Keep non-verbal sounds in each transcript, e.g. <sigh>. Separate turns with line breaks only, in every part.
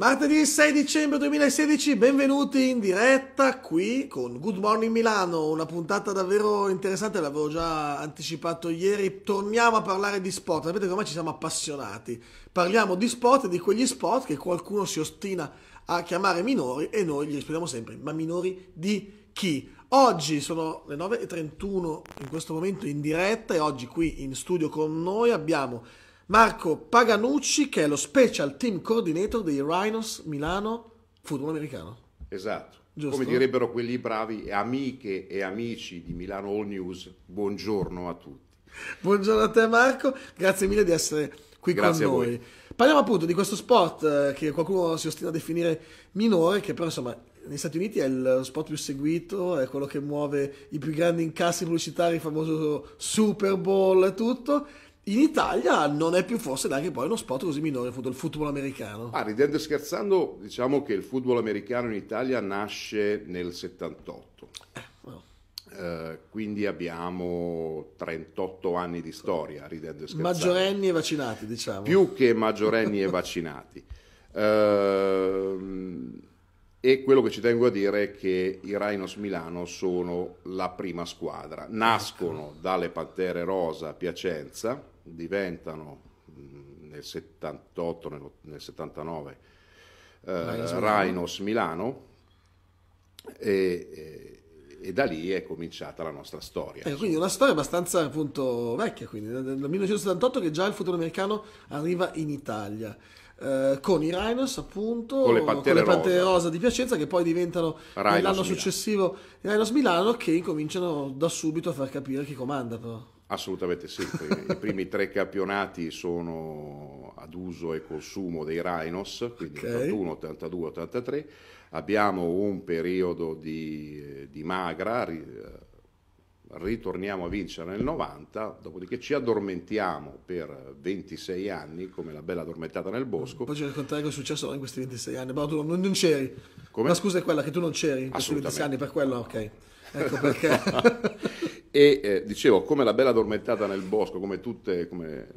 Martedì 6 dicembre 2016, benvenuti in diretta qui con Good Morning Milano, una puntata davvero interessante, l'avevo già anticipato ieri. Torniamo a parlare di sport, sapete come ci siamo appassionati. Parliamo di sport e di quegli sport che qualcuno si ostina a chiamare minori e noi gli rispondiamo sempre, ma minori di chi? Oggi sono le 9.31 in questo momento in diretta e oggi qui in studio con noi abbiamo Marco Paganucci, che è lo special team coordinator dei Rhinos Milano Football Americano.
Esatto. Giusto. Come direbbero quelli bravi amiche e amici di Milano All News, buongiorno a tutti.
Buongiorno a te Marco, grazie mille di essere qui grazie con noi. Parliamo appunto di questo sport eh, che qualcuno si ostina a definire minore, che però insomma negli Stati Uniti è lo sport più seguito, è quello che muove i più grandi incassi pubblicitari, il famoso Super Bowl e tutto in Italia non è più forse neanche poi uno sport così minore il football americano.
Ah, ridendo e scherzando, diciamo che il football americano in Italia nasce nel 78. Eh, no. eh, quindi abbiamo 38 anni di storia, ridendo e scherzando. Maggiorenni
e vaccinati, diciamo. Più
che maggiorenni e vaccinati. <laughs> Eh, e quello che ci tengo a dire è che i Rhinos Milano sono la prima squadra. Nascono ecco. dalle Pantere Rosa Piacenza, diventano mm, nel 78, nel, nel 79 eh, Rhinos Milano e, e, eh, e, da lì è cominciata la nostra storia. Eh,
quindi una storia abbastanza appunto vecchia, quindi dal 1978 che già il futuro americano arriva in Italia. Eh, con i Rhinos appunto, con le Pantere, con le Pantere Rosa. Rosa. di Piacenza che poi diventano Rhinos l'anno successivo i Rhinos Milano che incominciano da subito a far capire chi comanda però.
Assolutamente sì, i primi tre campionati sono ad uso e consumo dei Rhinos, quindi okay. 81, 82, 83. Abbiamo un periodo di, eh, di magra, eh, ritorniamo a vincere nel 90, dopodiché ci addormentiamo per 26 anni, come la bella addormentata nel bosco. Poi ci racconterai cosa è successo in questi 26 anni, ma tu
non, non c'eri. Come? La scusa è quella che tu non c'eri in questi 26 anni, per quello ok. Ecco <laughs> perché.
<laughs> e eh, dicevo, come la bella addormentata nel bosco, come tutte come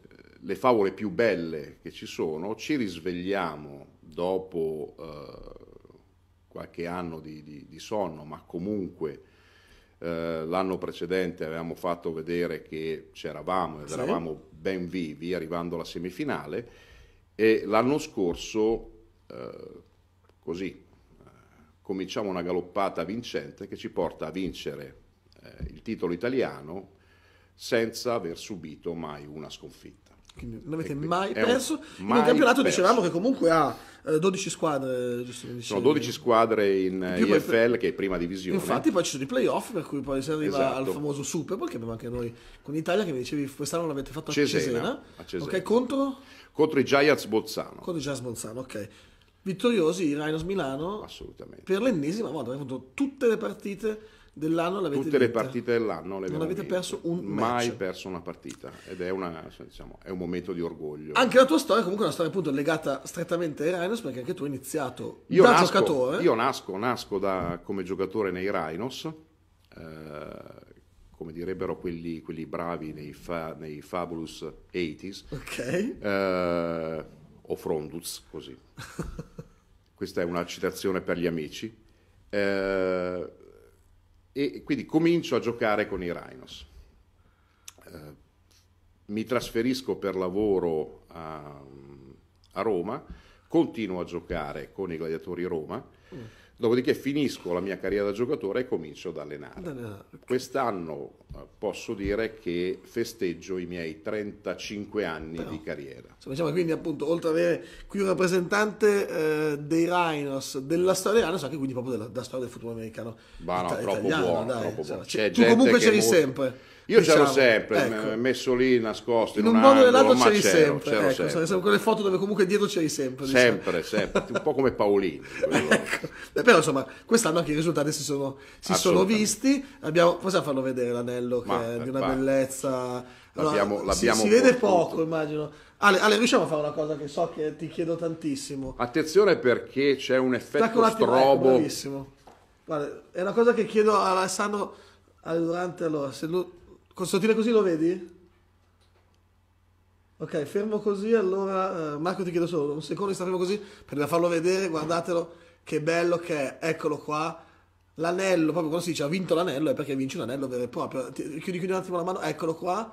le favole più belle che ci sono, ci risvegliamo dopo eh, qualche anno di, di, di sonno, ma comunque eh, l'anno precedente avevamo fatto vedere che c'eravamo ed eravamo ben vivi arrivando alla semifinale e l'anno scorso eh, così eh, cominciamo una galoppata vincente che ci porta a vincere eh, il titolo italiano senza aver subito mai una sconfitta quindi
non avete mai perso un, mai in un campionato perso. dicevamo che comunque ha 12 eh, squadre giusto, sono 12 squadre
in eh, Più IFL che è prima divisione infatti poi
ci sono i playoff per cui poi si arriva esatto. al famoso Super Bowl che abbiamo anche noi con l'Italia che mi dicevi quest'anno l'avete fatto a Cesena, Cesena. A Cesena. Okay,
contro? contro i Giants Bolzano
contro i Giants Bolzano ok vittoriosi i Rhinos Milano assolutamente per l'ennesima volta abbiamo vinto tutte le partite dell'anno l'avete Tutte vinta. le partite
dell'anno le Non avete vinta. perso un Mai perso una partita ed è, una, diciamo, è, un momento di orgoglio. Anche
la tua storia è comunque una storia appunto legata strettamente ai Rhinos perché anche tu hai iniziato io da nasco, giocatore. Io
nasco, nasco da, come giocatore nei Rhinos, eh, come direbbero quelli, quelli bravi nei, fa, nei, Fabulous 80s. Ok. Eh, o Fronduz, così. <laughs> Questa è una citazione per gli amici. Eh, e quindi comincio a giocare con i Rhinos. Eh, mi trasferisco per lavoro a, a, Roma, continuo a giocare con i Gladiatori Roma. Mm Dopodiché finisco la mia carriera da giocatore e comincio ad allenare. Ad allenare. Quest'anno eh, posso dire che festeggio i miei 35 anni Però, di carriera.
Diciamo quindi appunto oltre ad avere qui un rappresentante eh, dei Rhinos della storia dei Rhinos, anche quindi proprio della, della storia del football americano. Ma no, troppo buono, dai, troppo buono. Cioè, tu comunque c'eri molto... sempre. Io diciamo, c'ero sempre, ecco.
messo lì nascosto. In, in un, modo o nell'altro c'eri c'ero, sempre. C'ero ecco, sempre.
Sono quelle foto dove comunque dietro c'eri sempre. Diciamo. Sempre,
diciamo. sempre. un po' come Paolini. <laughs>
ecco. Però insomma, quest'anno anche i risultati si sono, si sono visti. Abbiamo, possiamo farlo vedere l'anello che ma, è di una ma. bellezza. L'abbiamo, allora, l'abbiamo si, si vede poco, immagino. Ale, Ale, riusciamo a fare una cosa che so che ti chiedo tantissimo.
Attenzione perché c'è un effetto un strobo. Ecco, bravissimo.
Guarda, è una cosa che chiedo a Alessandro durante allora, se lui con sottile così lo vedi? Ok, fermo così, allora eh, Marco ti chiedo solo un secondo, sta fermo così, per farlo vedere, guardatelo, che bello che è, eccolo qua, l'anello, proprio quando si dice ha vinto l'anello è perché vince un anello vero e proprio, Ti- chiudi, chiudi un attimo la mano, eccolo qua,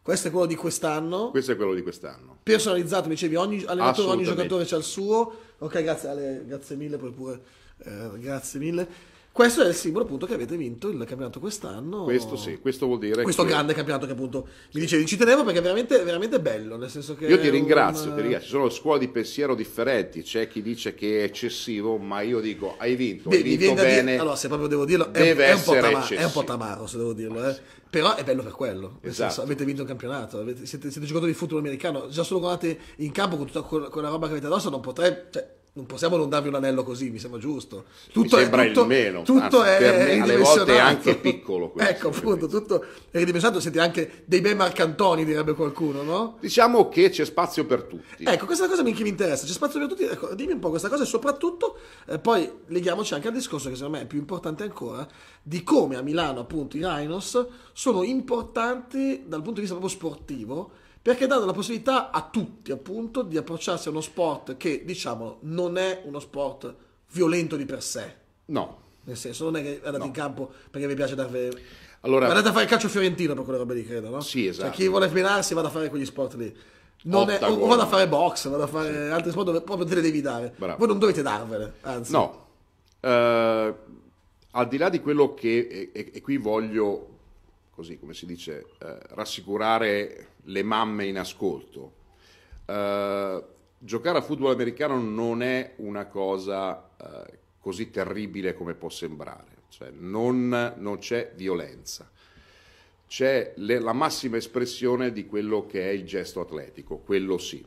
questo è quello di quest'anno,
Questo è quello di quest'anno.
personalizzato, mi dicevi, ogni allenatore, ogni giocatore c'ha il suo, ok grazie Ale, grazie mille, poi pure, eh, grazie mille, questo è il simbolo appunto che avete vinto il campionato quest'anno. Questo sì, questo vuol dire. Questo che... grande campionato che appunto mi dicevi, ci tenevo perché è veramente, veramente bello. Nel senso che io ti ringrazio, un... ti ringrazio.
Ci sono scuole di pensiero differenti. C'è chi dice che è eccessivo, ma io dico hai vinto, Beh, hai vinto bene. Dire, allora, se proprio devo dirlo, deve è, un, essere è un, tamaro, è un po' tamaro
se devo dirlo. Eh. Però è bello per quello. Nel esatto. senso, avete vinto un campionato, avete, siete, siete giocatori di football americano. Già solo guardate in campo con tutta quella roba che avete addosso, non potrei. Cioè, non possiamo non darvi un anello così, mi sembra giusto. Tutto mi sembra è, tutto, il meno, tutto è per me, alle volte è anche piccolo. Questo, ecco, appunto, tutto è ridimensionato, senti anche dei bei marcantoni, direbbe qualcuno, no?
Diciamo che c'è spazio per tutti. Ecco,
questa cosa mi, mi interessa, c'è spazio per tutti, ecco, dimmi un po' questa cosa e soprattutto eh, poi leghiamoci anche al discorso che secondo me è più importante ancora, di come a Milano appunto i Rhinos sono importanti dal punto di vista proprio sportivo, perché dà la possibilità a tutti, appunto, di approcciarsi a uno sport che, diciamo, non è uno sport violento di per sé. No. Nel senso, non è che andate no. in campo perché vi piace darvi...
Allora, andate a fare
il calcio fiorentino per quelle robe di credo, no? Sì, cioè, esatto. Cioè, chi vuole menarsi vada a fare quegli sport lì.
Non è, o vado a fare
box, vado a fare sì. altri sport dove proprio te le devi dare. Bravo. Voi non dovete darvele,
anzi. No. Uh, al di là di quello che... e, e qui voglio così come si dice, eh, rassicurare le mamme in ascolto. Eh, giocare a football americano non è una cosa eh, così terribile come può sembrare, cioè non, non c'è violenza. C'è le, la massima espressione di quello che è il gesto atletico, quello sì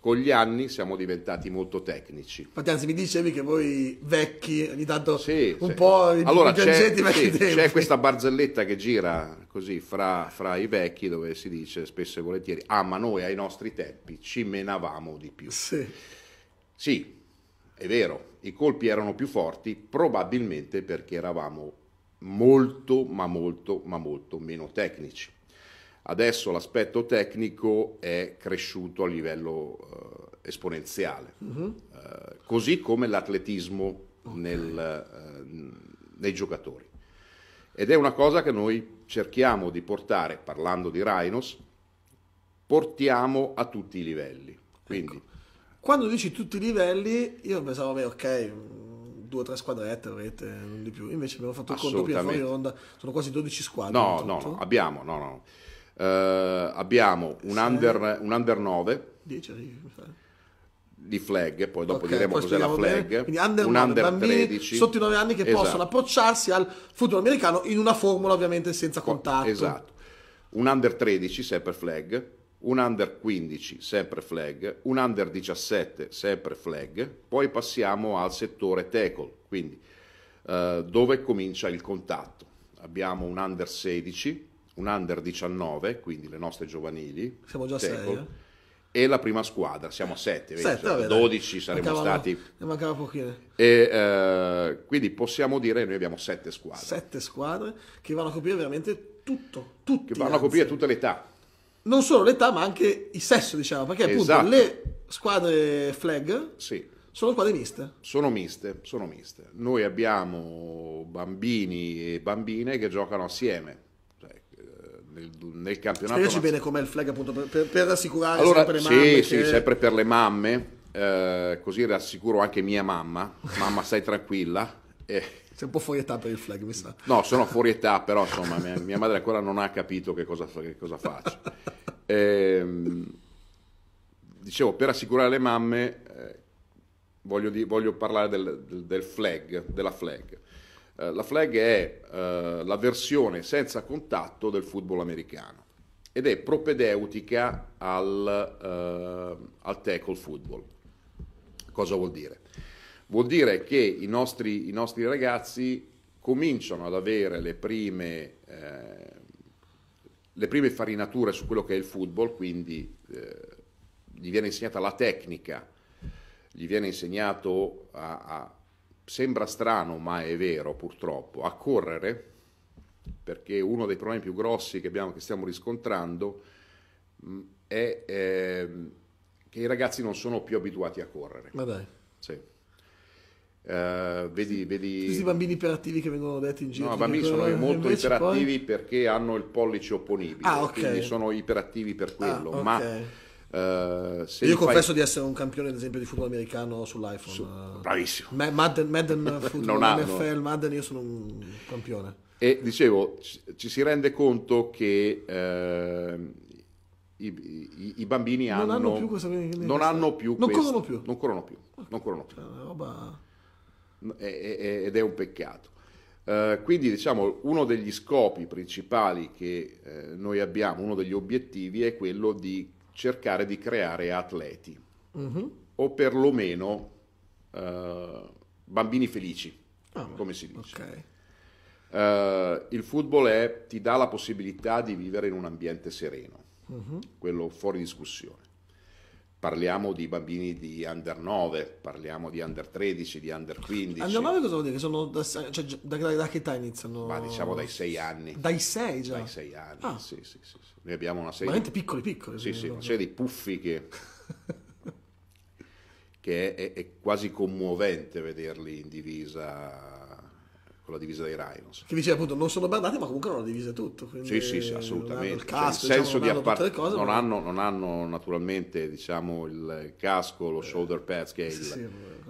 con gli anni siamo diventati molto tecnici.
Infatti, anzi, mi dicevi che voi vecchi, ogni tanto sì, un sì. po' allora, c'è, sì, c'è,
questa barzelletta che gira così fra, fra, i vecchi, dove si dice spesso e volentieri: Ah, ma noi ai nostri tempi ci menavamo di più. Sì, sì è vero, i colpi erano più forti, probabilmente perché eravamo molto, ma molto, ma molto meno tecnici. Adesso l'aspetto tecnico è cresciuto a livello eh, esponenziale, mm-hmm. eh, così come l'atletismo okay. nel, eh, nei giocatori. Ed è una cosa che noi cerchiamo di portare, parlando di Rhinos, portiamo a tutti i livelli. Ecco. Quindi, ecco.
Quando dici tutti i livelli, io pensavo, beh, ok, mm, due o tre squadrette avrete, non di più. Invece abbiamo fatto il conto prima fuori ronda, sono quasi 12 squadre. No, no, no,
abbiamo, no, no. Eh, abbiamo un under, un under, 9 10 di flag, poi dopo okay, diremo poi cos'è la flag. under, un under 13. sotto i 9 anni che esatto. possono approcciarsi al football americano in una formula ovviamente senza contatto. Esatto. Un under 13 sempre flag, un under 15 sempre flag, un under 17 sempre flag, poi passiamo al settore tackle, quindi eh, dove comincia il contatto. Abbiamo un under 16 un under 19, quindi le nostre giovanili. Siamo già a sei, eh? E la prima squadra, siamo a 7, cioè, 12 saremmo stati. Ne mancava pochino. E, eh, quindi possiamo dire che noi abbiamo 7 squadre.
7 squadre che vanno a coprire veramente
tutto, tutti. Che vanno anzi. a coprire tutte le età.
Non solo l'età, ma anche il sesso, diciamo, perché appunto esatto. le
squadre flag sì. Sono squadre miste? Sono miste, sono miste. Noi abbiamo bambini e bambine che giocano assieme nel, nel campionato. Spiegaci bene
com'è il flag appunto per, per, rassicurare allora, sempre le mamme. Sì, che... sì, sempre
per le mamme, eh, così rassicuro anche mia mamma. Mamma, stai tranquilla. Eh.
Sei un po' fuori età per il flag, mi sa.
No, sono fuori età, però insomma mia, mia madre ancora non ha capito che cosa, che cosa faccio. Eh, dicevo, per assicurare le mamme eh, voglio, di, voglio parlare del, del, flag, della flag. Eh, la flag è eh, la versione senza contatto del football americano ed è propedeutica al, eh, al tackle football. Cosa vuol dire? Vuol dire che i nostri, i nostri ragazzi cominciano ad avere le prime, eh, le prime, farinature su quello che è il football, quindi eh, gli viene insegnata la tecnica, gli viene insegnato a, a sembra strano ma è vero purtroppo, a correre, perché uno dei problemi più grossi che, abbiamo, che stiamo riscontrando mm, è eh, che i ragazzi non sono più abituati a correre. Vabbè. Sì. Uh, vedi, sì, vedi... Questi
bambini iperattivi che vengono detti in giro. No, i bambini sono molto iperattivi
poi... perché hanno il pollice opponibile, ah, okay. quindi sono iperattivi per ah, quello. Ah, okay. Ma Uh, Io confesso fai...
di essere un campione, ad esempio, di football americano sull'iPhone. Su... Eh, bravissimo. Ma- Madden, Madden <laughs> football, ha, NFL, no. Madden, io sono un campione.
E dicevo, ci, si rende conto che eh, i, i, i, bambini non hanno, più questa, non hanno più non corrono più. Non corrono più. Non corrono più. Roba... E, e, ed è un peccato. Uh, quindi diciamo uno degli scopi principali che eh, noi abbiamo, uno degli obiettivi è quello di cercare di creare atleti uh-huh. o perlomeno uh, bambini felici, ah, come si dice. Okay. Uh, il football è, ti dà la possibilità di vivere in un ambiente sereno, uh-huh. quello fuori discussione parliamo di bambini di under 9, parliamo di under 13, di under 15. Under
9 cosa vuol dire? Sono da, cioè, da, da, da che età iniziano? Ma diciamo dai 6 anni. Dai 6 già? Dai 6 anni, ah. sì, sì, sì,
sì, Noi abbiamo una serie... Veramente piccoli piccoli. Sì, sì, una serie di puffi che... <laughs> che è, è, è, quasi commovente vederli in divisa con la divisa dei Rhinos. Che
dice appunto non sono bandate ma comunque hanno la divisa tutto. Sì, sì, sì, assolutamente. Cioè, casco, cioè, diciamo, non, hanno appart- cose, non, ma...
hanno, non hanno naturalmente diciamo, il casco, lo eh. shoulder pads, che è il, sì,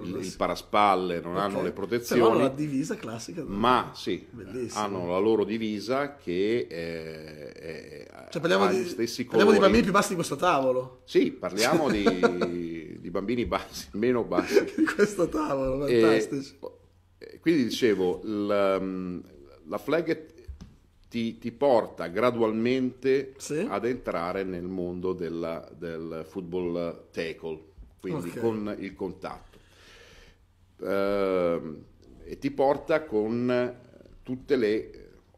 il, il paraspalle, non okay. hanno le protezioni. Però hanno la divisa classica. Del... Ma sì, Bellissimo. hanno la loro divisa che è, è, cioè, parliamo di, stessi parliamo di bambini più
bassi di questo tavolo.
Sì, parliamo di, <laughs> di bambini bassi, meno bassi.
di questo tavolo, fantastici.
E, eh, quindi dicevo, la, mm, la flag ti, ti porta gradualmente sì. ad entrare nel mondo della, del football tackle, quindi okay. con il contatto. Uh, e ti porta con tutte le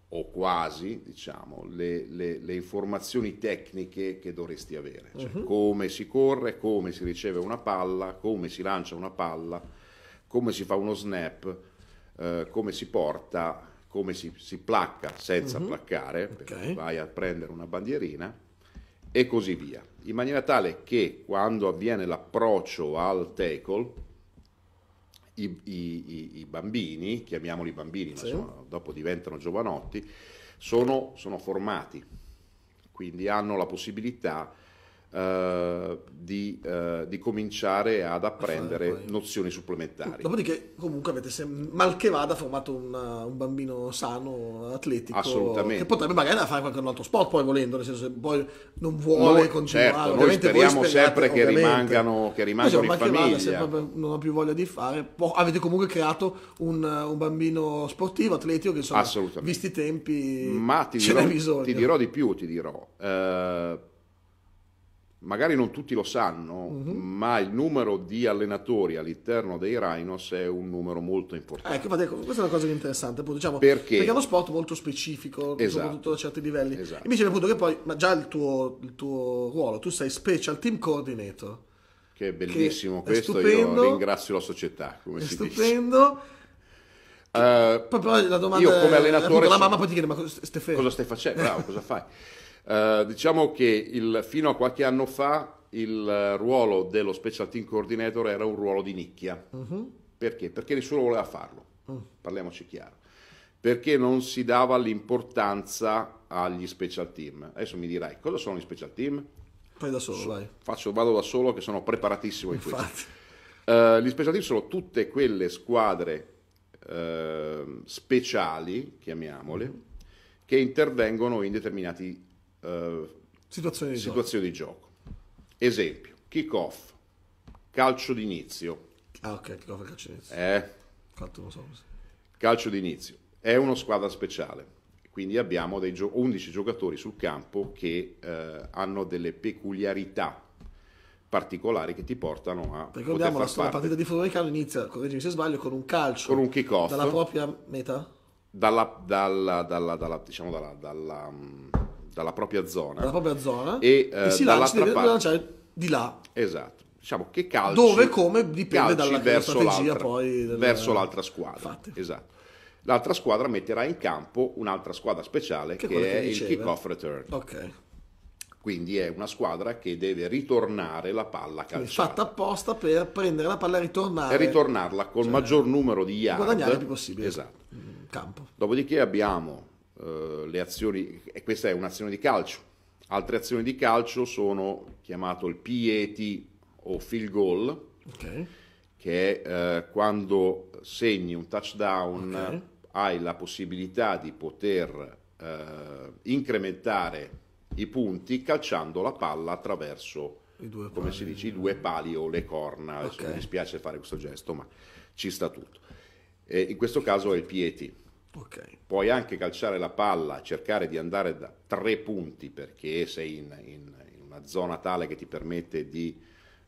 o quasi diciamo le, le, le informazioni tecniche che dovresti avere cioè uh-huh. come si corre come si riceve una palla come si lancia una palla come si fa uno snap eh, come si porta, come si, si placca senza mm-hmm. placcare, okay. vai a prendere una bandierina e così via, in maniera tale che quando avviene l'approccio al tackle, i, i, i, bambini, chiamiamoli bambini, sì. ma sono, dopo diventano giovanotti, sono, sono formati, quindi hanno la possibilità eh, di, eh, di, cominciare ad apprendere nozioni supplementari. Dopodiché
comunque avete, se, mal che vada, formato un, un bambino sano, atletico, Assolutamente. che potrebbe magari fare qualche altro sport poi volendo, nel senso se poi non vuole noi, certo, continuare. Certo, noi speriamo sempre che ovviamente. rimangano, che rimangano in famiglia. Vada, se non ho più voglia di fare, po- avete comunque creato un, un, bambino sportivo, atletico, che insomma, visti i tempi, Ma ti, dirò, ti dirò di
più, ti dirò. Uh, magari non tutti lo sanno, mm-hmm. ma il numero di allenatori all'interno dei Rhinos è un numero molto importante. Ecco,
ecco questa è una cosa interessante, appunto, diciamo, perché? perché è uno sport molto specifico, esatto. soprattutto a certi livelli. Esatto. Invece appunto che poi, ma già il tuo, il tuo ruolo, tu sei special team coordinator.
Che è bellissimo che questo, è stupendo, io ringrazio la società, come si stupendo. dice. Uh, poi, poi la domanda io come allenatore appunto, sono... la mamma poi ti chiede ma cosa stai facendo? Cosa stai facendo? Bravo, cosa fai? <laughs> Eh, diciamo che il, fino a qualche anno fa il eh, ruolo dello special team coordinator era un ruolo di nicchia. Uh-huh. Perché? Perché nessuno voleva farlo, uh. parliamoci chiaro. Perché non si dava l'importanza agli special team. Adesso mi dirai, cosa sono gli special team? Fai da solo, so, vai. Faccio, vado da solo che sono preparatissimo in Infatti. questo. Uh, gli special team sono tutte quelle squadre uh, speciali, chiamiamole, mm. che intervengono in determinati eh, situazioni, di, situazioni gioco. di, gioco. Esempio, kick-off, calcio d'inizio.
Ah ok, kick-off calcio d'inizio. Eh? So.
Calcio d'inizio. È una squadra speciale, quindi abbiamo gio- 11 giocatori sul campo che eh, hanno delle peculiarità particolari che ti portano a ricordiamo la, la partita
di football americano inizia correggimi se sbaglio con
un calcio con un kick off dalla
propria meta
dalla, dalla, dalla, dalla diciamo dalla, mm, dalla propria zona. Dalla propria zona. E, eh, e si lancia, deve parte. lanciare di là. Esatto. Diciamo che calcio. Dove come dipende dalla verso strategia
poi. Del... Verso l'altra
squadra. Infatti. Esatto. L'altra squadra metterà in campo un'altra squadra speciale che, che è che il kickoff return. Ok. Quindi è una squadra che deve ritornare la palla calciata. È fatta
apposta per prendere la palla e ritornare. E ritornarla
col cioè, maggior numero di yard. Guadagnare il più possibile. Esatto. Mm, campo. Dopodiché abbiamo eh, le azioni, e questa è un'azione di calcio, altre azioni di calcio sono chiamato il PET o field goal, okay. che è eh, quando segni un touchdown okay. hai la possibilità di poter eh, incrementare i punti calciando la palla attraverso come pali. si dice, i due pali o le corna. Okay. Mi dispiace fare questo gesto, ma ci sta tutto. E in questo caso è il PET. Okay. Puoi anche calciare la palla, cercare di andare da tre punti perché sei in, in, in una zona tale che ti permette di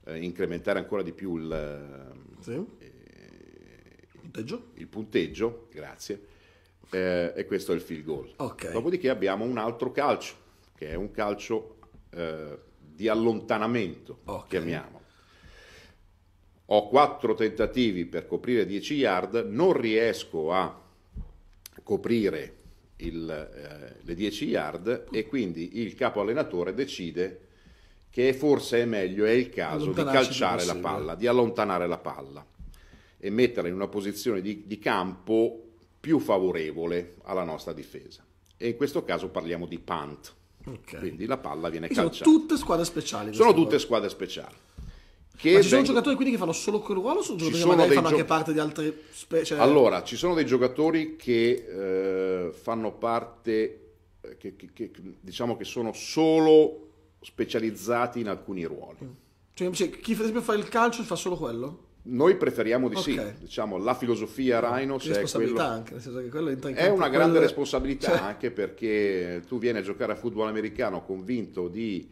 eh, incrementare ancora di più il, eh, sì. eh, il, punteggio. il punteggio. grazie. Eh, e questo è il field goal. Okay. Dopodiché abbiamo un altro calcio, che è un calcio eh, di allontanamento, okay. chiamiamo ho quattro tentativi per coprire 10 yard, non riesco a coprire il, eh, le 10 yard e quindi il capo allenatore decide che forse è meglio, è il caso di calciare la palla, di allontanare la palla e metterla in una posizione di, di campo più favorevole alla nostra difesa. E in questo caso parliamo di punt. Okay. Quindi la palla viene calciata. Sono tutte
squadre speciali. Sono tutte
squadre speciali. Che ma ci sono giocatori
quindi che fanno solo quel ruolo o sono giocatori sono che magari fanno gio... anche
parte di altre
specie? Cioè allora, ci
sono dei giocatori che eh, fanno parte, eh, che, che, che, diciamo che sono solo specializzati in alcuni ruoli. Mm.
Cioè, cioè chi per esempio fa il calcio fa solo quello?
Noi preferiamo di okay. sì, diciamo la filosofia ah, Rhinos è quello... anche,
nel senso che quello in È una grande quelle...
responsabilità cioè... anche perché tu vieni a giocare a football americano convinto di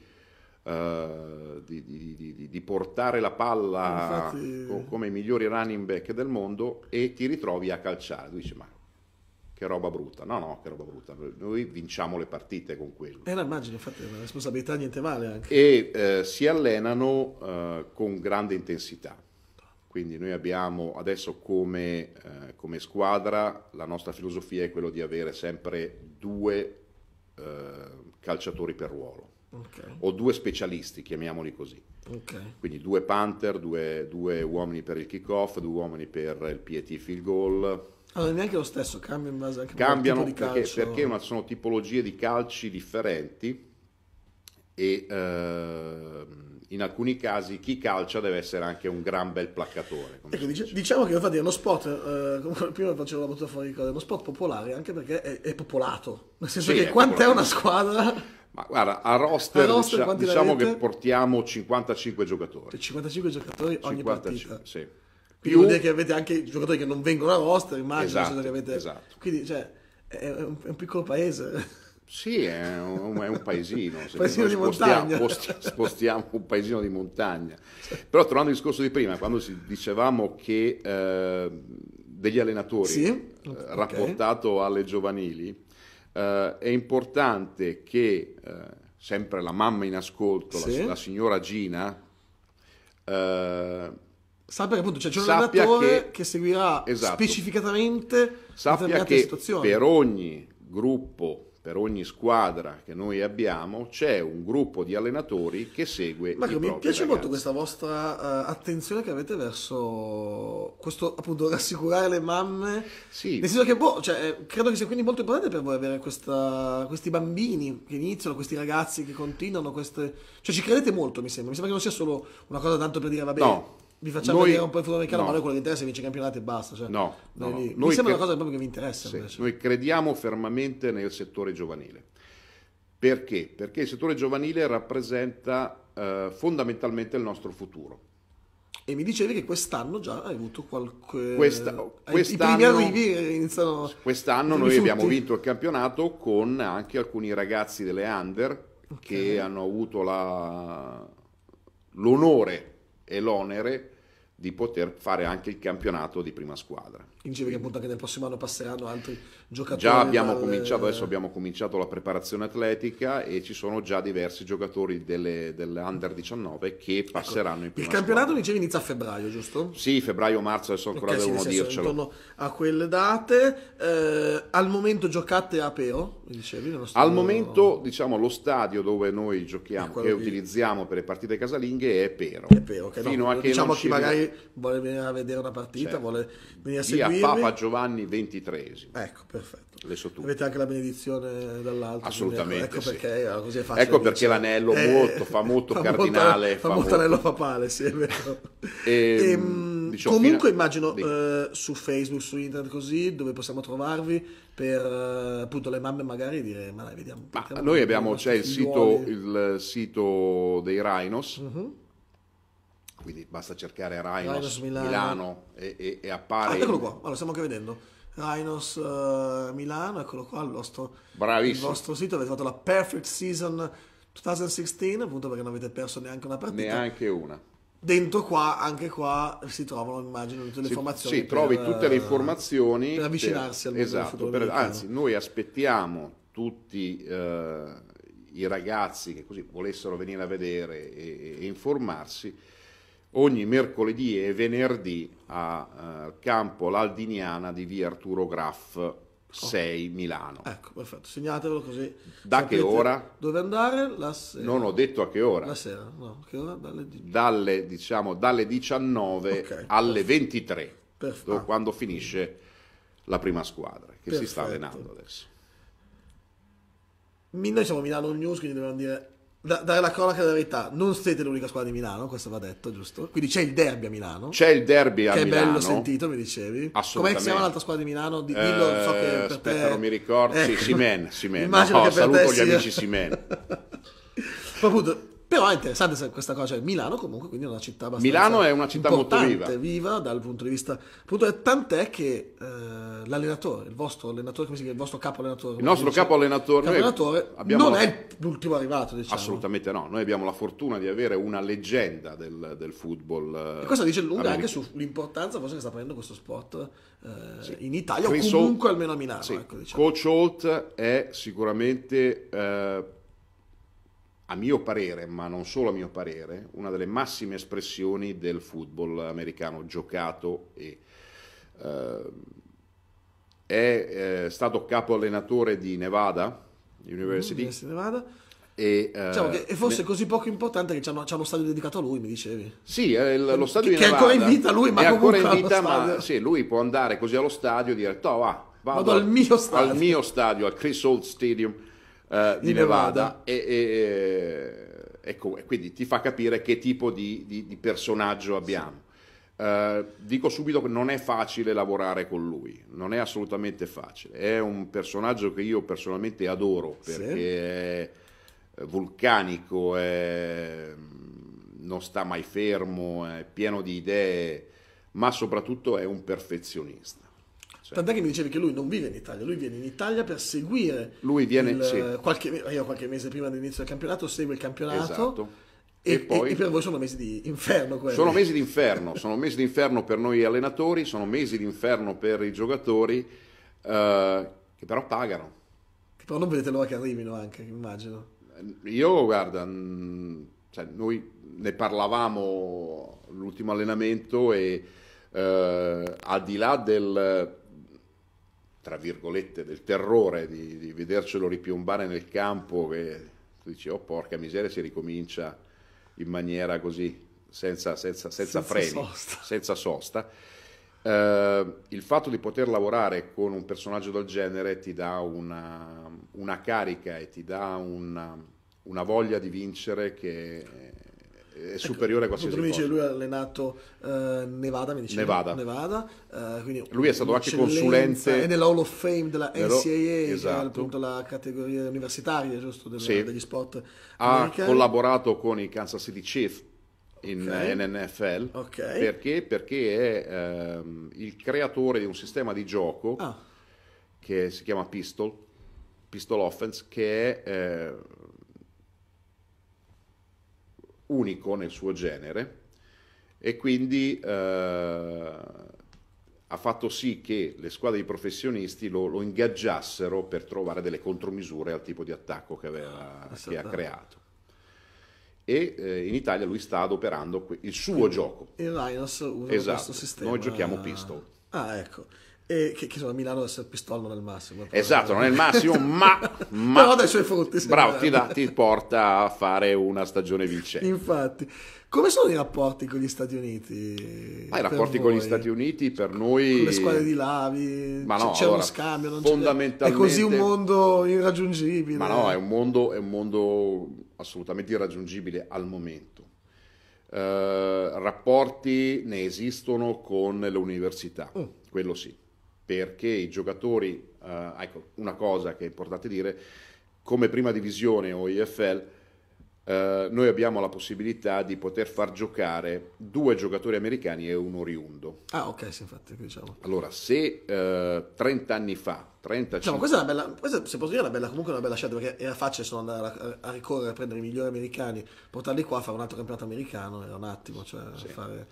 uh, di, di, di, portare la palla eh, Infatti... co- come i migliori running back del mondo e ti ritrovi a calciare. Tu dici, ma che roba brutta. No, no, che roba brutta. Noi vinciamo le partite con quello.
Eh, no, immagino, infatti, la responsabilità niente male anche.
E eh, si allenano eh, con grande intensità. Quindi noi abbiamo adesso come, eh, come, squadra, la nostra filosofia è quella di avere sempre due eh, calciatori per ruolo okay. o due specialisti, chiamiamoli così. Okay. Quindi due punter, due, due uomini per il kick-off, due uomini per il PET field goal.
Allora, neanche lo stesso, cambia in base anche Cambiano tipo perché, calcio. perché una, sono
tipologie di calci differenti e eh, in alcuni casi chi calcia deve essere anche un gran bel placcatore.
Ecco, dice, diciamo che infatti è uno spot, eh, prima facevo la battuta fuori, di è uno spot popolare anche perché è, è popolato, nel senso sì, che quant'è una
squadra... Ma guarda, a roster, a roster diciamo, diciamo che portiamo 55 giocatori. 55 giocatori ogni 55, partita. Sì. Più... Vuol dire che avete anche giocatori che non vengono a roster, immagino. Esatto, che avete... esatto.
Quindi cioè, è un, è un piccolo paese.
Sì, è un, è un paesino. <laughs> paesino spostiamo, <laughs> spostiamo, un paesino di montagna. Però tornando al discorso di prima, quando dicevamo che eh, degli allenatori sì? eh, okay. alle giovanili, eh, è importante che eh, sempre la mamma in ascolto, sì. la, la, signora Gina, eh,
sappia che appunto c'è cioè, un redattore che, che, seguirà esatto, specificatamente sappia che per
ogni gruppo per ogni squadra che noi abbiamo c'è un gruppo di allenatori che segue Mario, mi piace ragazzi. molto
questa vostra uh, attenzione che avete verso questo appunto <laughs> rassicurare le mamme sì. nel senso che boh, cioè, eh, credo che sia quindi molto importante per voi avere questa, questi bambini che iniziano questi ragazzi che continuano queste... cioè ci credete molto mi sembra mi sembra che non sia solo una cosa tanto per dire va bene no vi facciamo noi, vedere un po' il futuro del ma no. quello che interessa è vince i campionati e basta. Cioè, no, no, no. mi sembra una cosa proprio che vi interessa. Sì,
noi crediamo fermamente nel settore giovanile. Perché? Perché il settore giovanile rappresenta eh, fondamentalmente il nostro futuro.
E mi dicevi che quest'anno già hai avuto qualche... Questa, quest'anno, iniziano...
Quest'anno noi abbiamo vinto il campionato con anche alcuni ragazzi delle Under okay. che hanno avuto la, l'onore e l'onere di poter fare anche il campionato di prima squadra.
Quindi ci appunto anche nel prossimo anno passeranno altri giocatori. Già abbiamo dal... cominciato, adesso
abbiamo cominciato la preparazione atletica e ci sono già diversi giocatori delle, delle under 19 che ecco, passeranno ecco, in prima Il campionato
squadra. dicevi inizia a febbraio, giusto?
Sì, febbraio-marzo, adesso ancora okay, devono sì, dircelo. Intorno
a quelle date, eh, al momento giocate a Pero, dicevi? Al
momento, diciamo, lo stadio dove noi giochiamo, che di... utilizziamo per le partite casalinghe è Pero. È Pero, okay, Fino no, a che diciamo a chi magari
vuole venire a vedere una partita, certo. vuole venire a seguire dirmi. Papa
Giovanni XXIII. Ecco, perfetto.
Avete anche la benedizione dall'alto.
Ecco, Assolutamente. ecco, sì. perché, eh, così è facile ecco perché l'anello eh, molto, fa molto <laughs> fa cardinale. Molto, fa, molto anello
papale, sì, è vero.
e, <laughs> e, ehm, ehm, diciamo, comunque
immagino eh, su Facebook, su internet così, dove possiamo trovarvi per eh, appunto le mamme magari dire ma dai vediamo. Ma noi abbiamo, c'è cioè, il,
il sito, dei Rhinos. Uh mhm. -huh quindi basta cercare Rhinos, Rhinos Milano, Milano e, e, e, appare. Ah, eccolo qua,
lo stiamo anche vedendo. Rhinos uh, Milano, eccolo qua il vostro, il vostro sito, avete fatto la perfect season 2016, appunto perché non avete perso neanche una partita.
Neanche una.
Dentro qua, anche qua, si trovano, immagino, tutte le si, informazioni. Sì, trovi tutte le informazioni. Per avvicinarsi al mondo esatto, per, Anzi,
noi aspettiamo tutti eh, i ragazzi che così volessero venire a vedere e, e informarsi ogni mercoledì e venerdì a uh, Campo L'Aldiniana di via Arturo Graff 6 oh. Milano. Ecco,
perfetto, segnatevelo così.
Da che ora?
Dove andare? Se... Non ho detto a che ora. La sera, no, che ora? Dalle,
dalle, diciamo, dalle 19 okay, alle perfetto. 23, perfetto. quando finisce la prima squadra che perfetto. si sta allenando adesso.
Noi siamo Milano News, quindi dobbiamo dire da, dare la cronaca della verità, non siete l'unica squadra di Milano, questo va detto, giusto? Quindi c'è il derby a Milano. C'è
il derby a Milano. Che è bello sentito, mi dicevi. Assolutamente. Come si chiama l'altra squadra di Milano? Di, dillo, eh, so che eh, per aspetta, te... non mi ricordo. Ecco. Sì, Simen, <laughs> Simen. No, no, saluto gli amici Simen. <laughs>
appunto, però è interessante questa cosa, cioè Milano comunque quindi è una città abbastanza Milano è una città molto viva. viva dal punto di vista... Appunto, tant'è che eh, l'allenatore, il vostro allenatore, come si chiama? Il vostro capo allenatore. Il nostro capo allenatore, capo allenatore non è
l'ultimo arrivato, diciamo. Assolutamente no, noi abbiamo la fortuna di avere una leggenda del, del football. Eh, e questo dice lunga anche
sull'importanza forse che sta prendendo questo sport eh, sì. in Italia Chris o comunque almeno a Milano. Sì. Ecco,
diciamo. Coach Holt è sicuramente... Eh, a mio parere, ma non solo a mio parere, una delle massime espressioni del football americano giocato e eh, è eh, stato capo allenatore di Nevada University. Mm, University Nevada. E, eh, diciamo che fosse ne...
così poco importante che c'è uno, stadio dedicato a lui, mi dicevi. Sì, il, lo stadio che, di Nevada. Che è ancora in vita lui, ma è ancora in vita, ma
sì, lui può andare così allo stadio e dire, oh, vado, vado al, mio stadio. al mio stadio, al Chris Old Stadium eh, di, di, Nevada. Nevada. E, e, ecco, quindi ti fa capire che tipo di, di, di personaggio abbiamo. Sì. Eh, dico subito che non è facile lavorare con lui, non è assolutamente facile. È un personaggio che io personalmente adoro perché sì. è vulcanico, è... Mm, non sta mai fermo, è pieno di idee, ma soprattutto è un perfezionista.
Cioè. Tant'è che mi dicevi che lui non vive in Italia, lui viene in Italia per seguire. Lui viene il, sì. qualche, qualche, mese prima dell'inizio del campionato, segue il campionato. Esatto
e, e, poi, e, per
voi sono mesi di inferno quelli. Sono mesi
di inferno, sono mesi di inferno per noi allenatori, sono mesi di inferno per i giocatori eh, che però pagano.
Che però non vedete l'ora che arrivino anche, immagino.
Io, guarda, cioè, noi ne parlavamo l'ultimo allenamento e eh, al di là del, tra virgolette, del terrore di, di vedercelo ripiombare nel campo, che tu dici, oh porca miseria, si ricomincia in maniera così, senza, senza, senza, senza freni, sosta. senza sosta. Eh, il fatto di poter lavorare con un personaggio del genere ti dà una, una carica e ti dà una, una voglia di vincere che è superiore ecco, a qualsiasi cosa. lui
ha allenato eh, Nevada, mi dice Nevada. Nevada eh, lui è stato anche consulente. È nella Hall of Fame della NCAA, esatto. appunto la categoria
universitaria, giusto, del, sì. degli sport Ha americani. collaborato con i Kansas City Chiefs in okay. NFL. Okay. Perché? Perché è ehm, il creatore di un sistema di gioco ah. che si chiama Pistol, Pistol Offense, che è... Eh, unico nel suo genere e quindi eh, ha fatto sì che le squadre di professionisti lo, lo, ingaggiassero per trovare delle contromisure al tipo di attacco che, aveva, ah, che ha creato. E eh, in Italia lui sta adoperando il suo quindi, gioco.
Il Rhinos usa esatto. questo sistema. Noi giochiamo pistol. Ah, ecco. E che, che a Milano deve essere pistollo nel massimo. Esatto, non è il massimo, <laughs> ma, ma... Però dai suoi frutti. Bravo, ti, da, ti,
porta a fare una stagione vincente.
Infatti, come sono i rapporti con gli Stati Uniti? Ma I rapporti voi? con gli Stati
Uniti per noi... Con le squadre di
Lavi, ma no, c'è allora, uno scambio, non fondamentalmente... È così un mondo irraggiungibile. Ma no, è un
mondo, è un mondo assolutamente irraggiungibile al momento. Uh, rapporti ne esistono con l'università, mm. quello sì perché i giocatori, eh, ecco, una cosa che è importante dire, come prima divisione o IFL, eh, noi abbiamo la possibilità di poter far giocare due giocatori americani e un oriundo.
Ah, ok, sì, infatti, diciamo. Allora,
se eh, 30 anni fa, 35... Diciamo, questa è una bella,
questa, se posso dire, una bella, comunque una bella scelta, perché era facile solo andare a, a ricorrere, a prendere i migliori americani, portarli qua a fare un altro campionato americano, era un attimo, cioè sì. fare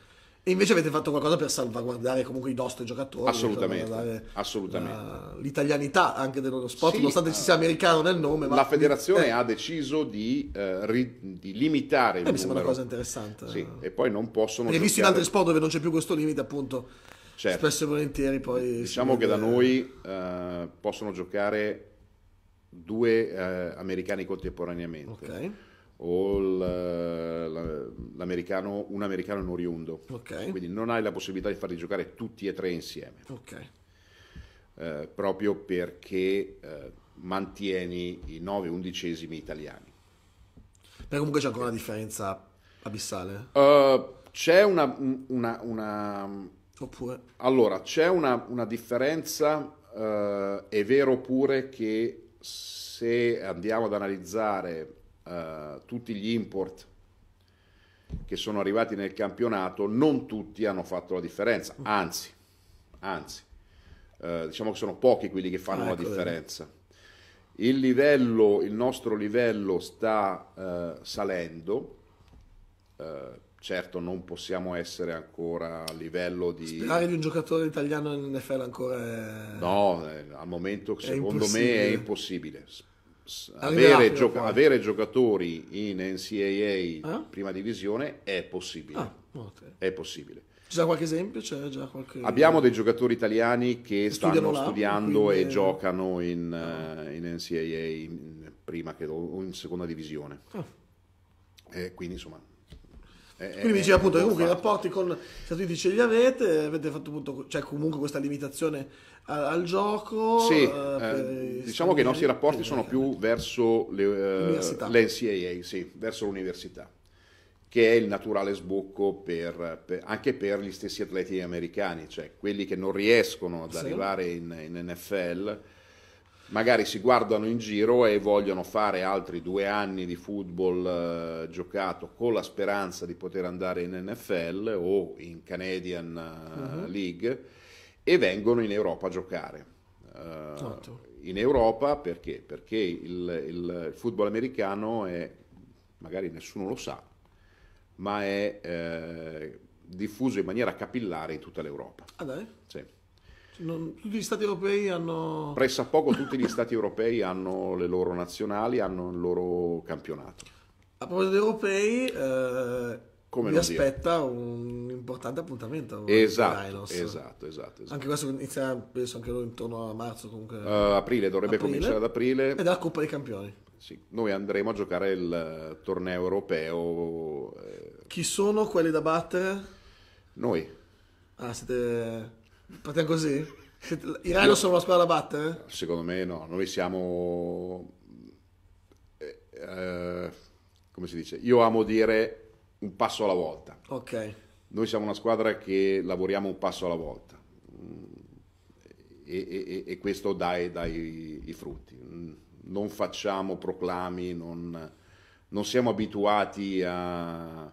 e invece avete fatto qualcosa per salvaguardare comunque i nostri giocatori. Assolutamente. Eh,
assolutamente. La,
l'italianità anche del loro sport, sì, nonostante eh, ci sia americano nel nome. la federazione eh. ha
deciso di, eh, ri, di limitare eh, il mi numero. Mi sembra una cosa interessante. Sì, e poi non possono... Hai visto in altri
sport dove non c'è più questo limite, appunto, certo. spesso e volentieri poi... Diciamo che da eh,
noi possono giocare due americani contemporaneamente. Ok o eh, l'americano, un americano in oriundo. Okay. Quindi non hai la possibilità di farli giocare tutti e tre insieme. Okay. Eh, proprio perché eh, mantieni i 9 undicesimi italiani.
Beh, comunque c'è ancora una differenza abissale.
Uh, c'è una, una, una... Oppure? Allora, c'è una, una differenza, uh, è vero pure che se andiamo ad analizzare eh, tutti gli import che sono arrivati nel campionato, non tutti hanno fatto la differenza, mm. anzi, anzi eh, diciamo che sono pochi quelli che fanno ah, ecco la differenza. Il livello, il nostro livello sta eh, salendo, eh, certo non possiamo essere ancora a livello di... Sperare di
un giocatore italiano in NFL ancora è... No,
eh, al momento secondo me è impossibile avere, gioca- avere, giocatori in NCAA eh? prima divisione è possibile. Ah, okay. È possibile.
C'è già qualche esempio? Già qualche... Abbiamo dei
giocatori italiani che Studiano stanno là, studiando quindi... e giocano in, ah. Eh, in NCAA in prima che, o in seconda divisione. Ah. Eh, quindi insomma eh, eh, Quindi mi eh, diceva appunto che eh, comunque
i rapporti con gli Stati Uniti ce li avete, avete fatto appunto, cioè comunque questa limitazione al, al gioco. Sì, eh, diciamo che i nostri rapporti
sono più verso le, l'NCAA, sì, verso l'università che è il naturale sbocco per, per, anche per gli stessi atleti americani, cioè quelli che non riescono ad sì. arrivare in, in NFL magari si guardano in giro e vogliono fare altri due anni di football eh, giocato con la speranza di poter andare in NFL o in Canadian uh-huh. League e vengono in Europa a giocare. Uh, in Europa perché? Perché il, il, football americano è, magari nessuno lo sa, ma è eh, diffuso in maniera capillare in tutta l'Europa. Ah, sì.
Non, tutti gli stati europei hanno...
Pressa poco tutti gli stati europei hanno le loro nazionali, hanno il loro campionato.
A proposito degli europei, eh, Come aspetta dire? un importante appuntamento. Esatto, esatto, esatto, esatto, Anche questo inizia, penso, anche loro intorno a marzo comunque. Uh, aprile, dovrebbe aprile, cominciare ad aprile. Ed è la Coppa dei Campioni.
Sì, noi andremo a giocare il eh, torneo europeo. Eh. Chi sono quelli da battere? Noi. Ah, siete... Partiamo così? <laughs> I Io, sono
una squadra da battere?
Secondo me no, noi siamo... Eh, eh, come si dice? Io amo dire un passo alla volta. Ok. Noi siamo una squadra che lavoriamo un passo alla volta mm. e, e, e questo dà i frutti. Non facciamo proclami, non, non siamo abituati a, uh,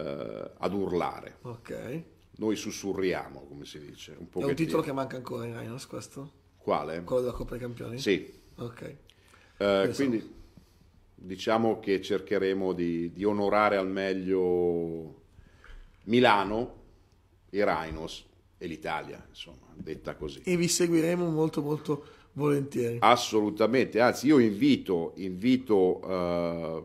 ad urlare. Ok noi sussurriamo, come si dice. Un è un titolo che manca
ancora in Rhinos questo? Quale? Quello della Coppa dei Campioni? Sì. Ok.
Eh, quindi diciamo che cercheremo di, di, onorare al meglio Milano, i Rhinos e l'Italia, insomma, detta così. E
vi seguiremo molto molto volentieri.
Assolutamente, anzi io invito, invito eh,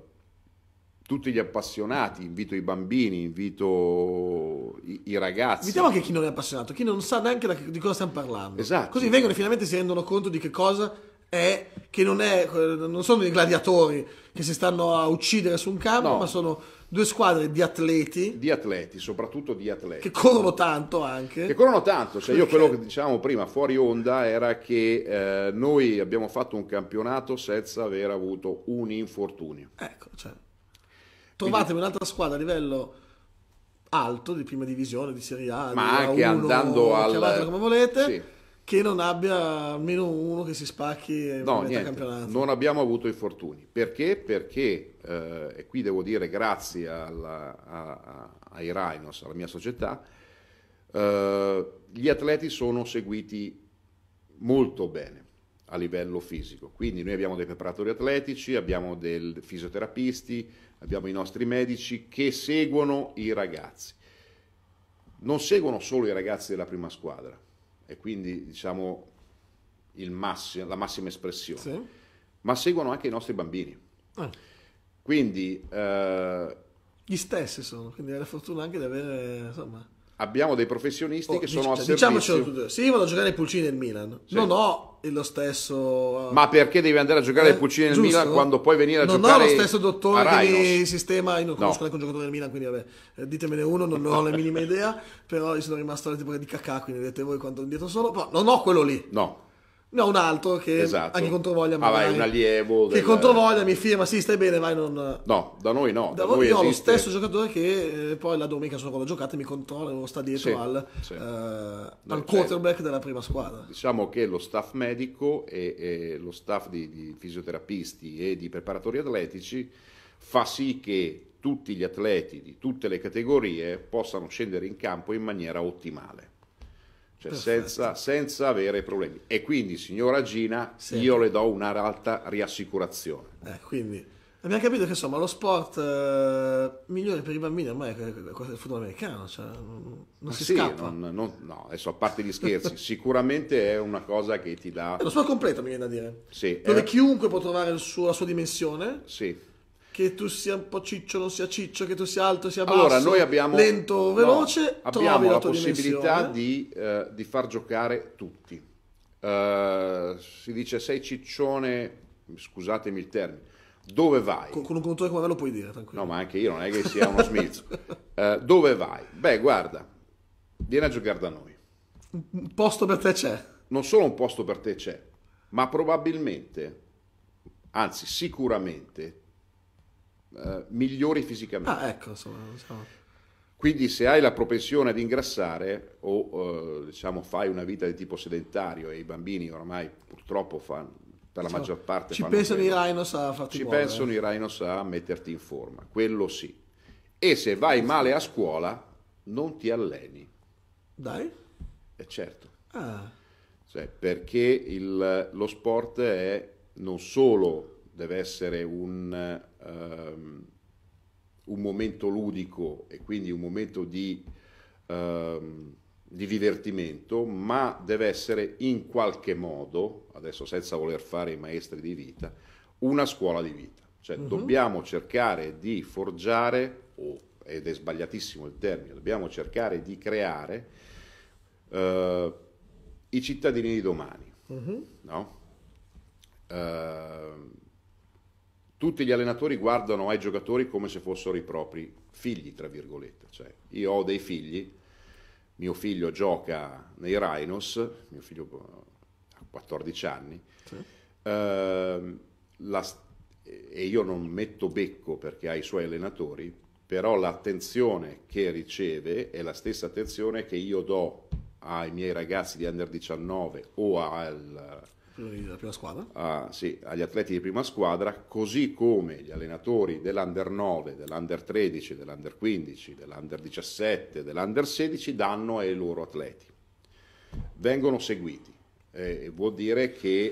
tutti gli appassionati, invito i bambini, invito i, i, ragazzi. Invitiamo
anche chi non è appassionato, chi non sa neanche da, di cosa stiamo parlando. Esatto. Così vengono e finalmente si rendono conto di che cosa è, che non, è, non sono dei gladiatori che si stanno a uccidere su un campo, no. ma sono due squadre di atleti.
Di atleti, soprattutto di atleti. Che corrono tanto anche. Che corrono tanto, cioè io quello che dicevamo prima fuori onda era che eh, noi abbiamo fatto un campionato senza aver avuto un infortunio. Ecco, certo. Cioè
Trovatemi un'altra squadra a livello alto di prima divisione, di Serie A, ma anche A1, andando al come volete. Sì. Che non abbia almeno uno che si spacchi e no, niente, campionato.
Non abbiamo avuto infortuni. Perché? Perché, eh, e qui devo dire grazie alla, a, a, ai Rhinos, alla mia società, eh, gli atleti sono seguiti molto bene a livello fisico. Quindi noi abbiamo dei preparatori atletici, abbiamo dei fisioterapisti, abbiamo i nostri medici che seguono i ragazzi. Non seguono solo i ragazzi della prima squadra e quindi diciamo massimo, la massima espressione, sì. ma seguono anche i nostri bambini. Ah. Quindi eh...
gli stessi sono, quindi è la fortuna anche di avere insomma
abbiamo dei professionisti oh, che sono cioè, a diciamocelo servizio. Sì, vado a giocare
ai pulcini del Milan. Sì. Non ho lo stesso. Eh, Ma perché devi andare a giocare eh, pulcini del Milan quando puoi venire a non giocare? Non ho lo stesso dottore che mi sistema. Io non conosco no. neanche un giocatore del Milan, quindi vabbè, eh, ditemene uno, non ho la minima idea. Però io sono rimasto alla all'epoca di Cacà, quindi vedete voi quanto indietro sono. Però
non ho quello lì. No No, un altro che esatto. anche controvoglia magari. Ah, vai, un allievo. Che del...
controvoglia mi firma, sì, stai bene, vai, non...
No, da noi no. Da, da noi no, lo stesso
giocatore che eh, poi la domenica sono con la mi controlla, non sta dietro sì, al, sì. Eh, al eh, quarterback della prima squadra.
Diciamo che lo staff medico e, e lo staff di, di fisioterapisti e di preparatori atletici fa sì che tutti gli atleti di tutte le categorie possano scendere in campo in maniera ottimale cioè senza, senza, avere problemi. E quindi, signora Gina, sì. io le do un'alta riassicurazione. Eh, quindi
abbiamo capito che insomma lo sport eh, migliore per i bambini ormai è il football americano, cioè, non si sì, scappa.
Non, non, no, adesso a parte gli scherzi, <laughs> sicuramente è una cosa che ti dà... È eh, lo sport completo, mi viene da dire. Sì, Dove è... Eh.
chiunque può trovare suo, la sua dimensione. Sì che tu sia un po' ciccio, non sia ciccio, che tu sia alto, sia basso, allora, noi abbiamo, lento, veloce, no, abbiamo la, la possibilità
di, eh, di, far giocare tutti. Uh, si dice sei ciccione, scusatemi il termine, dove vai?
Con, con un contatore come me lo puoi dire, tranquillo.
No, ma anche io non è che sia uno smilzo. uh, <laughs> dove vai? Beh, guarda, vieni a giocare da noi. Un posto per te c'è. Non solo un posto per te c'è, ma probabilmente, anzi sicuramente, eh, migliori fisicamente. Ah,
ecco, insomma, insomma.
Quindi se hai la propensione ad ingrassare o eh, diciamo, fai una vita di tipo sedentario e i bambini ormai purtroppo fanno, per la maggior parte... Ci pensano quello,
i rhinos a farti Ci muovere. pensano i
rhinos a metterti in forma, quello sì. E se vai male a scuola non ti alleni. Dai? è eh, certo. Ah. Cioè, perché il, lo sport è non solo deve essere un, um, un momento ludico e quindi un momento di, um, di divertimento, ma deve essere in qualche modo, adesso senza voler fare i maestri di vita, una scuola di vita. Cioè uh-huh. dobbiamo cercare di forgiare, oh, ed è sbagliatissimo il termine, dobbiamo cercare di creare uh, i cittadini di domani. Uh-huh. No? Uh, tutti gli allenatori guardano ai giocatori come se fossero i propri figli, tra virgolette. Cioè, io ho dei figli, mio figlio gioca nei Rhinos, mio figlio eh, ha 14 anni, sì. eh, la, e io non metto becco perché ha i suoi allenatori, però l'attenzione che riceve è la stessa attenzione che io do ai miei ragazzi di under 19 o al
della prima squadra.
A, ah, sì, agli atleti di prima squadra, così come gli allenatori dell'Under 9, dell'Under 13, dell'Under 15, dell'Under 17, dell'Under 16 danno ai loro atleti. Vengono seguiti. Eh, vuol dire che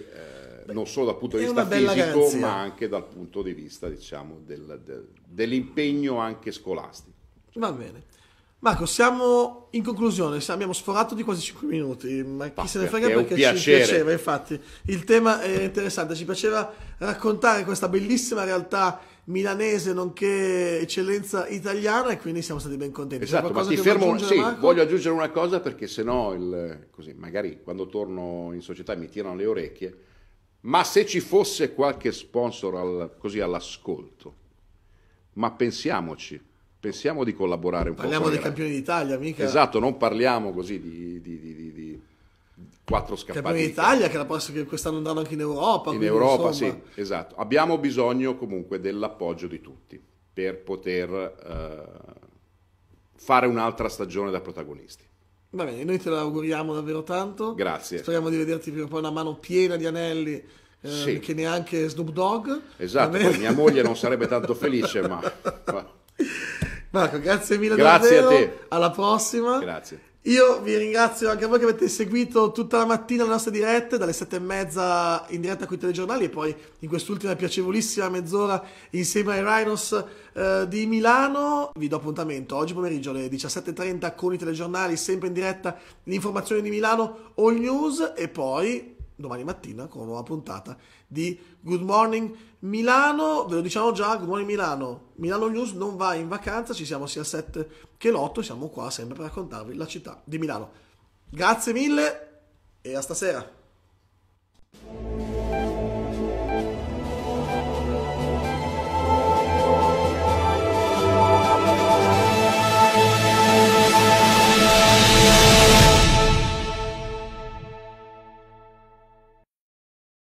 eh, Beh, non solo dal punto di vista fisico, ma anche dal punto di vista diciamo, del, del, dell'impegno anche scolastico.
Va bene. Marco, siamo in conclusione, abbiamo sforato di quasi 5 minuti, ma chi Papà, se ne frega perché, perché ci piaceva, infatti. Il tema è interessante, ci piaceva raccontare questa bellissima realtà milanese nonché eccellenza italiana e quindi siamo stati ben contenti. Esatto, ma ti fermo, aggiungere, sì, voglio aggiungere
una cosa perché sennò il, così, magari quando torno in società mi tirano le orecchie, ma se ci fosse qualche sponsor al, così all'ascolto, ma pensiamoci pensiamo di collaborare un parliamo po'. Parliamo dei campioni d'Italia, mica. Esatto, non parliamo così di, di, di, di quattro scappati. Campioni d'Italia che, la
prossima, che quest'anno andranno anche in Europa. In Europa, insomma...
sì, esatto. Abbiamo bisogno comunque dell'appoggio di tutti per poter eh, fare un'altra stagione da protagonisti.
Va bene, noi te lo auguriamo davvero tanto. Grazie. Speriamo di vederti prima o poi una mano piena di anelli. Eh, sì. Che neanche Snoop Dogg.
Esatto, mia moglie non sarebbe tanto felice, ma... <laughs>
Marco, grazie mille grazie davvero. a te.
Alla prossima. Grazie.
Io vi ringrazio anche a voi che avete seguito tutta la mattina le nostre dirette, dalle sette e mezza in diretta con i telegiornali e poi in quest'ultima piacevolissima mezz'ora insieme ai Rhinos eh, di Milano. Vi do appuntamento oggi pomeriggio alle 17.30 con i telegiornali, sempre in diretta l'informazione di Milano, All News e poi domani mattina con una nuova puntata di Good Morning Milano. Ve lo diciamo già, Good Morning Milano. Milano News non va in vacanza, ci siamo sia il 7 che l'8, siamo qua sempre per raccontarvi la città di Milano. Grazie mille e a stasera.